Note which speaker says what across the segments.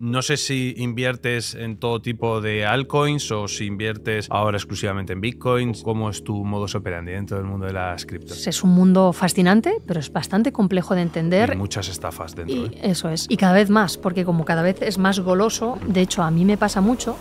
Speaker 1: No sé si inviertes en todo tipo de altcoins o si inviertes ahora exclusivamente en bitcoins. ¿Cómo es tu modus operandi dentro del mundo de las criptos?
Speaker 2: Es un mundo fascinante, pero es bastante complejo de entender. Y
Speaker 1: muchas estafas dentro. Y, ¿eh?
Speaker 2: Eso es. Y cada vez más, porque como cada vez es más goloso, de hecho a mí me pasa mucho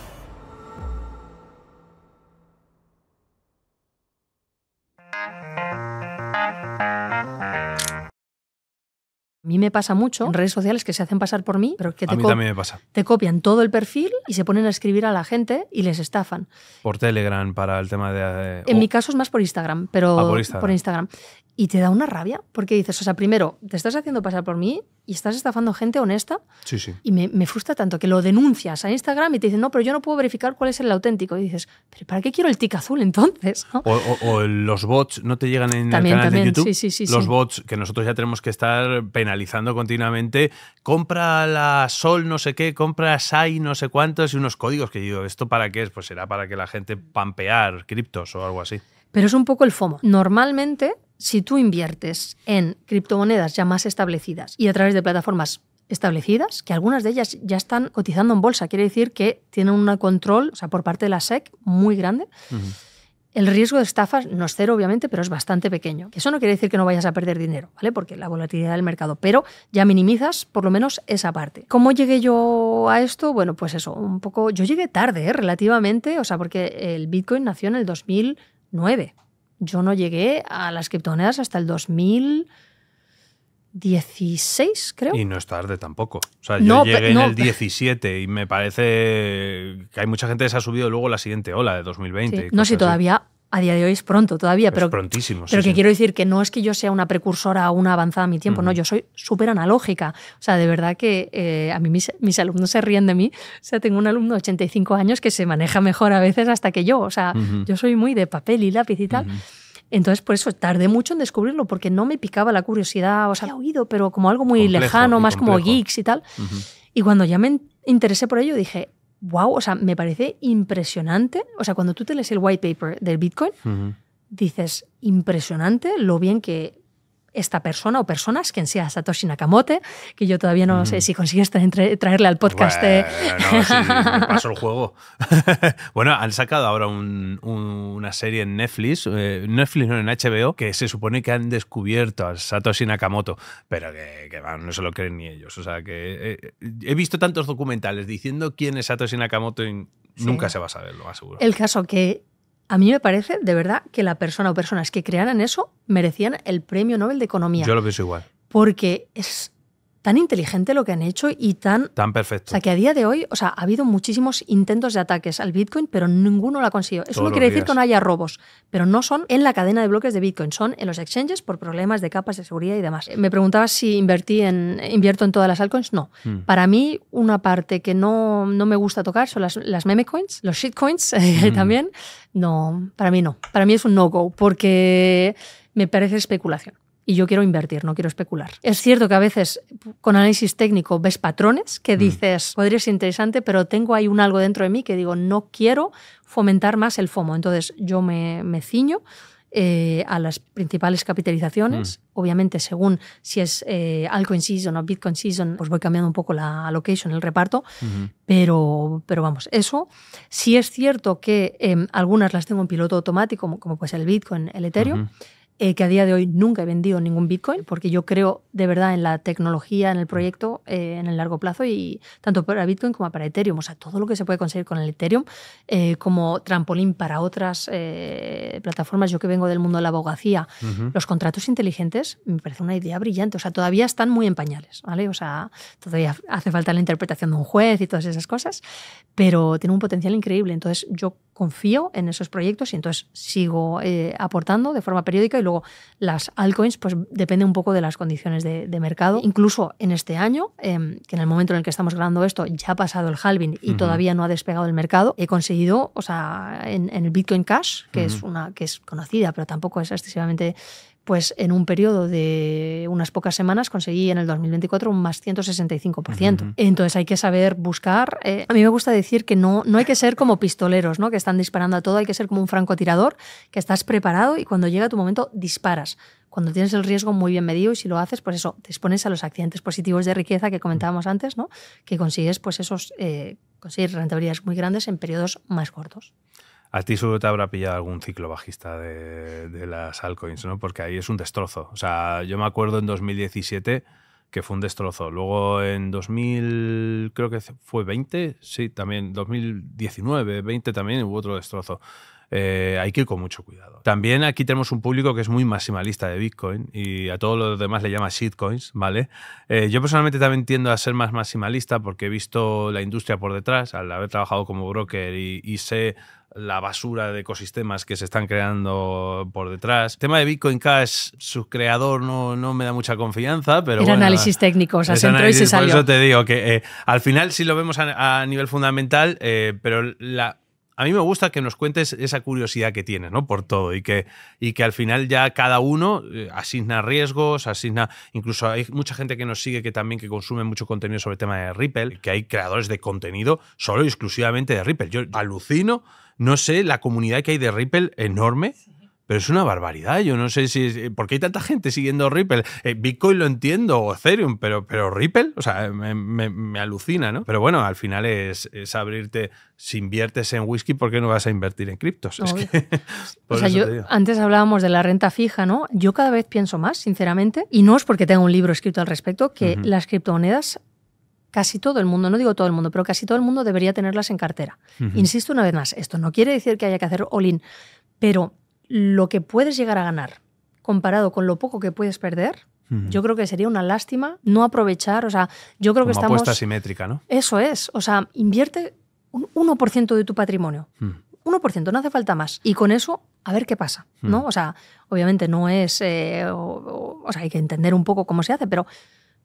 Speaker 2: A mí me pasa mucho en redes sociales que se hacen pasar por mí, pero que a mí también me pasa. te copian todo el perfil y se ponen a escribir a la gente y les estafan.
Speaker 1: Por Telegram, para el tema de... Eh, en
Speaker 2: mi caso es más por Instagram, pero ah, por Instagram. Y te da una rabia, porque dices, o sea, primero, te estás haciendo pasar por mí y estás estafando gente honesta. Sí, sí. Y me, me, frustra tanto que lo denuncias a Instagram y te dicen, no, pero yo no puedo verificar cuál es el auténtico. Y dices, ¿pero para qué quiero el tic azul entonces? O,
Speaker 1: o, los bots no te llegan en el canal también. de YouTube. los bots que nosotros ya tenemos que estar penalizando continuamente. Compra la Sol no sé qué, compra SAI no sé cuántos y unos códigos que digo, ¿esto para qué es? Pues será para que la gente pampear criptos o algo así.
Speaker 2: Pero es un poco el FOMO. Normalmente, si tú inviertes en criptomonedas ya más establecidas y a través de plataformas establecidas, que algunas de ellas ya están cotizando en bolsa, quiere decir que tienen un control, o sea, por parte de la SEC muy grande. El riesgo de estafas no es cero, obviamente, pero es bastante pequeño. Eso no quiere decir que no vayas a perder dinero, ¿vale? Porque la volatilidad del mercado, pero ya minimizas por lo menos esa parte. ¿Cómo llegué yo a esto? Bueno, pues eso, un poco. Yo llegué tarde, ¿eh? relativamente, o sea, porque el Bitcoin nació en el 2000. Yo no llegué a las criptomonedas hasta el 2016, creo. Y
Speaker 1: no es tarde tampoco. O sea, yo llegué en el 17 y me parece que hay mucha gente que se ha subido luego la siguiente ola de 2020. No,
Speaker 2: si todavía a día de hoy es pronto todavía, pero, prontísimo, pero que quiero decir que no es que yo sea una precursora o una avanzada a mi tiempo, no, yo soy súper analógica. O sea, de verdad que eh, a mí mis, alumnos se ríen de mí. O sea, tengo un alumno de 85 años que se maneja mejor a veces hasta que yo. O sea, yo soy muy de papel y lápiz y tal. Entonces, por eso tardé mucho en descubrirlo, porque no me picaba la curiosidad, o sea, he oído, pero como algo muy lejano, más como geeks y tal. Y cuando ya me interesé por ello, dije, wow, o sea, me parece impresionante. O sea, cuando tú te lees el white paper del Bitcoin, dices, impresionante lo bien que esta persona o personas, quien sea Satoshi Nakamoto, que yo todavía no sé mm. si consigues traerle al podcast. Eh. paso el
Speaker 1: juego. bueno, han sacado ahora una serie en Netflix, eh, Netflix no, en HBO, que se supone que han descubierto a Satoshi Nakamoto, pero que, no se lo creen ni ellos. O sea, que eh, he visto tantos documentales diciendo quién es Satoshi Nakamoto y nunca se va a saber, lo El
Speaker 2: caso que a mí me parece, de verdad, que la persona o personas que crearan eso merecían el Premio Nobel de Economía. Yo lo pienso igual. Porque es tan inteligente lo que han hecho y tan...
Speaker 1: Tan perfecto. O sea,
Speaker 2: que a día de hoy, o sea, ha habido muchísimos intentos de ataques al Bitcoin, pero ninguno lo ha conseguido. Eso no quiere decir que no haya robos, pero no son en la cadena de bloques de Bitcoin, son en los exchanges por problemas de capas de seguridad y demás. Eh, me preguntabas si invertí en, invierto en todas las altcoins. No. Mm. Para mí, una parte que no, me gusta tocar son las, las meme coins, los shitcoins eh, mm. también. No, para mí no. Para mí es un no-go porque me parece especulación y yo quiero invertir, no quiero especular. Es cierto que a veces con análisis técnico ves patrones que mm. dices, podría ser interesante, pero tengo ahí un algo dentro de mí que digo, no quiero fomentar más el FOMO. Entonces yo me, me ciño eh, a las principales capitalizaciones. Mm. Obviamente, según si es eh, altcoin season o bitcoin season, pues voy cambiando un poco la allocation, el reparto. pero, pero vamos, eso Si es cierto que em, algunas las tengo en piloto automático, como, como el bitcoin, el ethereum. Eh, que a día de hoy nunca he vendido ningún Bitcoin, porque yo creo de verdad en la tecnología, en el proyecto, eh, en el largo plazo, y tanto para Bitcoin como para Ethereum, o sea, todo lo que se puede conseguir con el Ethereum eh, como trampolín para otras plataformas. Yo que vengo del mundo de la abogacía, los contratos inteligentes me parece una idea brillante, o sea, todavía están muy en pañales, ¿vale? O sea, todavía hace falta la interpretación de un juez y todas esas cosas, pero tiene un potencial increíble. Entonces, yo confío en esos proyectos y entonces sigo eh, aportando de forma periódica y luego las altcoins pues depende un poco de las condiciones de, mercado. Incluso en este año, em, que en el momento en el que estamos grabando esto ya ha pasado el halving y todavía no ha despegado el mercado, he conseguido, o sea, en, el Bitcoin Cash, que, es una, que es conocida pero tampoco es excesivamente pues en un periodo de unas pocas semanas conseguí en el 2024 un más 165%. Entonces hay que saber buscar. Eh, a mí me gusta decir que no, no hay que ser como pistoleros, ¿no? que están disparando a todo, hay que ser como un francotirador, que estás preparado y cuando llega tu momento disparas. Cuando tienes el riesgo muy bien medido y si lo haces, pues eso, te expones a los accidentes positivos de riqueza que comentábamos antes, ¿no? que consigues pues esos, eh, conseguir rentabilidades muy grandes en periodos más cortos.
Speaker 1: A ti solo te habrá pillado algún ciclo bajista de, las altcoins, ¿no? Porque ahí es un destrozo. O sea, yo me acuerdo en 2017 que fue un destrozo. Luego en 2000, creo que fue 20, sí, también 2019, 20 también hubo otro destrozo. Eh, hay que ir con mucho cuidado. También aquí tenemos un público que es muy maximalista de Bitcoin y a todos los demás le llama shitcoins, ¿vale? Eh, yo personalmente también tiendo a ser más maximalista porque he visto la industria por detrás, al haber trabajado como broker y sé la basura de ecosistemas que se están creando por detrás. El tema de Bitcoin Cash, su creador no, no me da mucha confianza, pero... Era análisis
Speaker 2: técnico, o sea, se y se salió. Por eso
Speaker 1: te digo que eh, al final sí lo vemos a, nivel fundamental, eh, pero la a mí me gusta que nos cuentes esa curiosidad que tienes, ¿no? Por todo y que, y que al final ya cada uno eh, asigna riesgos, asigna, incluso hay mucha gente que nos sigue que también que consume mucho contenido sobre el tema de Ripple, que hay creadores de contenido solo y exclusivamente de Ripple. Yo alucino, no sé, la comunidad que hay de Ripple enorme. Pero es una barbaridad. Yo no sé si. Eh, ¿Por qué hay tanta gente siguiendo Ripple? Eh, Bitcoin lo entiendo, o Ethereum, pero, pero Ripple, o sea, me, alucina, ¿no? Pero bueno, al final es, abrirte. Si inviertes en whisky, ¿por qué no vas a invertir en criptos? Es que,
Speaker 2: antes hablábamos de la renta fija, ¿no? Yo cada vez pienso más, sinceramente, y no es porque tenga un libro escrito al respecto, que las criptomonedas casi todo el mundo, no digo todo el mundo, pero casi todo el mundo debería tenerlas en cartera. Insisto una vez más, esto no quiere decir que haya que hacer all-in, pero lo que puedes llegar a ganar comparado con lo poco que puedes perder, yo creo que sería una lástima no aprovechar, o sea, yo creo que estamos... apuesta
Speaker 1: simétrica, ¿no?
Speaker 2: Eso es, o sea, invierte un 1% de tu patrimonio. 1%, no hace falta más. Y con eso, a ver qué pasa, ¿no? O sea, obviamente no es... Eh, o, sea, hay que entender un poco cómo se hace, pero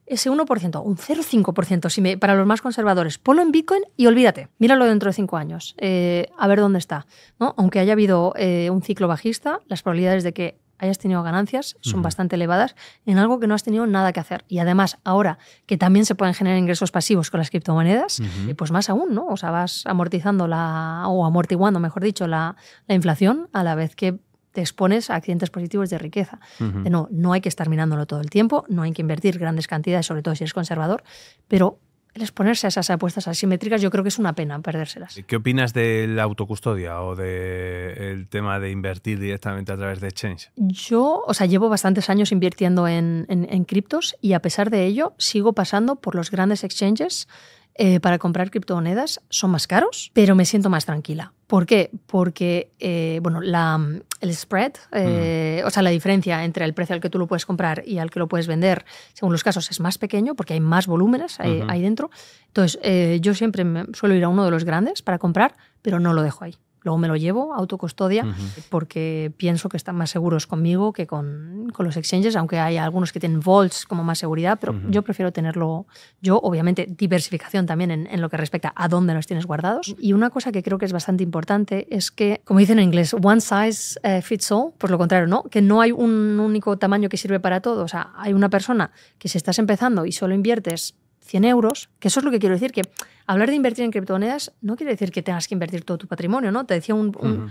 Speaker 2: ese 1%, un 0,5% para los más conservadores. Ponlo en Bitcoin y olvídate. Míralo dentro de cinco años. Eh, a ver dónde está. ¿no? Aunque haya habido eh, un ciclo bajista, las probabilidades de que hayas tenido ganancias son bastante elevadas en algo que no has tenido nada que hacer. Y además, ahora que también se pueden generar ingresos pasivos con las criptomonedas, y eh, pues más aún, ¿no? O sea, vas amortizando la, o amortiguando, mejor dicho, la inflación a la vez que te expones a accidentes positivos de riqueza. no, no hay que estar mirándolo todo el tiempo, no hay que invertir grandes cantidades, sobre todo si eres conservador, pero el exponerse a esas apuestas asimétricas yo creo que es una pena perdérselas.
Speaker 1: ¿Qué opinas de la autocustodia o del tema de invertir directamente a través de exchange?
Speaker 2: Yo, o sea, llevo bastantes años invirtiendo en criptos y a pesar de ello sigo pasando por los grandes exchanges eh, para comprar criptomonedas son más caros, pero me siento más tranquila. ¿Por qué? Porque eh, bueno, la, el spread, eh, mm. o sea, la diferencia entre el precio al que tú lo puedes comprar y al que lo puedes vender, según los casos, es más pequeño porque hay más volúmenes ahí, dentro. Entonces, yo siempre me, suelo ir a uno de los grandes para comprar, pero no lo dejo ahí. Luego me lo llevo a autocustodia porque pienso que están más seguros conmigo que con, con, los exchanges, aunque hay algunos que tienen vaults como más seguridad, pero yo prefiero tenerlo yo, obviamente, diversificación también en, en, lo que respecta a dónde los tienes guardados. Y una cosa que creo que es bastante importante es que, como dicen en inglés, one size eh, fits all, por lo contrario, ¿no? Que no hay un único tamaño que sirve para todo. O sea, hay una persona que si estás empezando y solo inviertes 100 euros, que eso es lo que quiero decir, que hablar de invertir en criptomonedas no quiere decir que tengas que invertir todo tu patrimonio, ¿no? Te decía un... un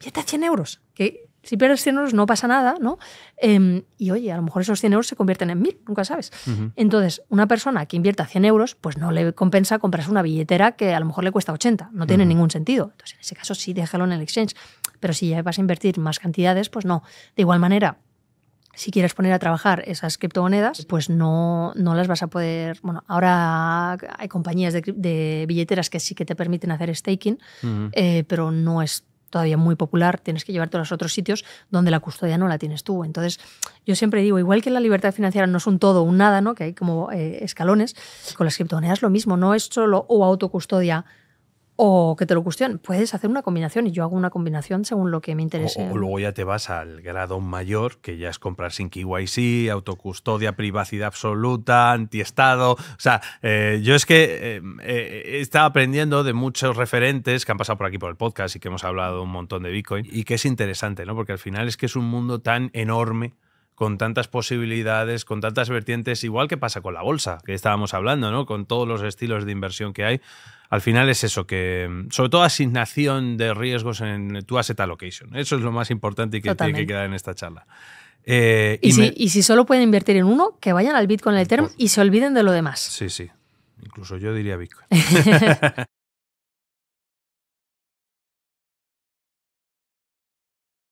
Speaker 2: 100 euros, que si pierdes 100 euros no pasa nada, ¿no? Em, y oye, a lo mejor esos 100 euros se convierten en 1000, nunca sabes. Entonces, una persona que invierta 100 euros, pues no le compensa comprarse una billetera que a lo mejor le cuesta 80, no tiene ningún sentido. Entonces, en ese caso sí, déjalo en el exchange. Pero si ya vas a invertir más cantidades, pues no. De igual manera, si quieres poner a trabajar esas criptomonedas, pues no, no las vas a poder. Bueno, ahora hay compañías de, billeteras que sí que te permiten hacer staking, eh, pero no es todavía muy popular, tienes que llevarte a los otros sitios donde la custodia no la tienes tú. Entonces, yo siempre digo, igual que la libertad financiera no es un todo, un nada, ¿no? que hay como eh, escalones, con las criptomonedas lo mismo, no es solo o autocustodia o que te lo cuestionen. Puedes hacer una combinación y yo hago una combinación según lo que me interese.
Speaker 1: luego ya te vas al grado mayor, que ya es comprar sin KYC, autocustodia, privacidad absoluta, antiestado. O sea, eh, yo es que eh, eh, he estado aprendiendo de muchos referentes que han pasado por aquí por el podcast y que hemos hablado un montón de Bitcoin y que es interesante, ¿no? Porque al final es que es un mundo tan enorme con tantas posibilidades, con tantas vertientes, igual que pasa con la bolsa, que estábamos hablando, ¿no? Con todos los estilos de inversión que hay. Al final es eso, que mm, sobre todo asignación de riesgos en tu asset allocation. Eso es lo más importante y que tiene que quedar en esta charla. Eh, ¿Y,
Speaker 2: si, solo pueden invertir en uno, que vayan al Bitcoin Ethereum y se olviden de lo demás.
Speaker 1: Sí, sí. Incluso yo diría Bitcoin.